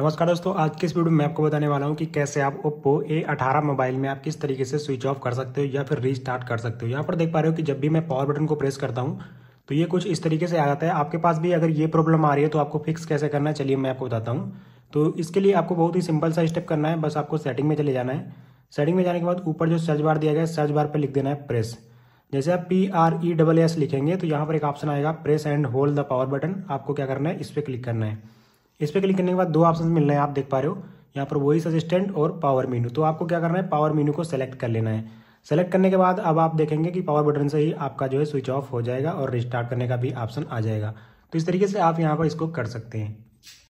नमस्कार दोस्तों आज के इस वीडियो में मैं आपको बताने वाला हूं कि कैसे आप ओप्पो ए अठारह मोबाइल में आप किस तरीके से स्विच ऑफ कर सकते हो या फिर रीस्टार्ट कर सकते हो यहाँ पर देख पा रहे हो कि जब भी मैं पावर बटन को प्रेस करता हूँ तो ये कुछ इस तरीके से आ जाता है आपके पास भी अगर ये प्रॉब्लम आ रही है तो आपको फिक्स कैसे करना है चलिए मैं आपको बताता हूँ तो इसके लिए आपको बहुत ही सिंपल सा स्टेप करना है बस आपको सेटिंग में चले जाना है सेटिंग में जाने के बाद ऊपर जो सर्च बार दिया गया सर्च बार पर लिख देना है प्रेस जैसे आप P R E double S लिखेंगे तो यहाँ पर एक ऑप्शन आएगा press and hold the power button आपको क्या करना है इस पर क्लिक करना है इस पर क्लिक करने के बाद दो ऑप्शन मिल रहे हैं आप देख पा रहे हो यहाँ पर वॉइस असिस्टेंट और पावर मीनू तो आपको क्या करना है पावर मीनू को सेलेक्ट कर लेना है सेलेक्ट करने के बाद अब आप देखेंगे कि पावर बटन से ही आपका जो है स्विच ऑफ हो जाएगा और रिस्टार्ट करने का भी ऑप्शन आ जाएगा तो इस तरीके से आप यहाँ पर इसको कर सकते हैं